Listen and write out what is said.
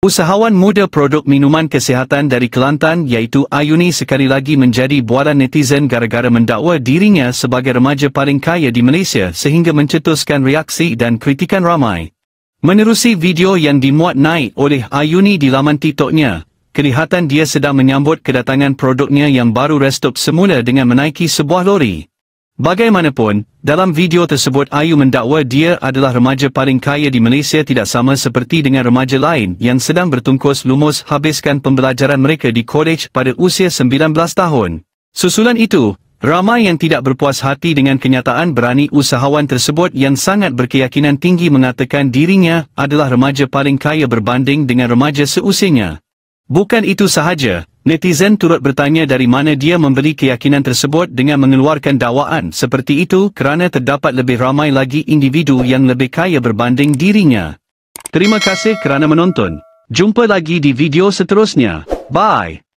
Usahawan muda produk minuman kesihatan dari Kelantan iaitu Ayuni sekali lagi menjadi bualan netizen gara-gara mendakwa dirinya sebagai remaja paling kaya di Malaysia sehingga mencetuskan reaksi dan kritikan ramai. Menerusi video yang dimuat naik oleh Ayuni di laman TikToknya, kelihatan dia sedang menyambut kedatangan produknya yang baru restock semula dengan menaiki sebuah lori. Bagaimanapun, dalam video tersebut Ayu mendakwa dia adalah remaja paling kaya di Malaysia tidak sama seperti dengan remaja lain yang sedang bertungkus lumus habiskan pembelajaran mereka di kolej pada usia 19 tahun. Susulan itu, ramai yang tidak berpuas hati dengan kenyataan berani usahawan tersebut yang sangat berkeyakinan tinggi mengatakan dirinya adalah remaja paling kaya berbanding dengan remaja seusianya. Bukan itu sahaja. Netizen turut bertanya dari mana dia membeli keyakinan tersebut dengan mengeluarkan dakwaan seperti itu kerana terdapat lebih ramai lagi individu yang lebih kaya berbanding dirinya. Terima kasih kerana menonton. Jumpa lagi di video seterusnya. Bye.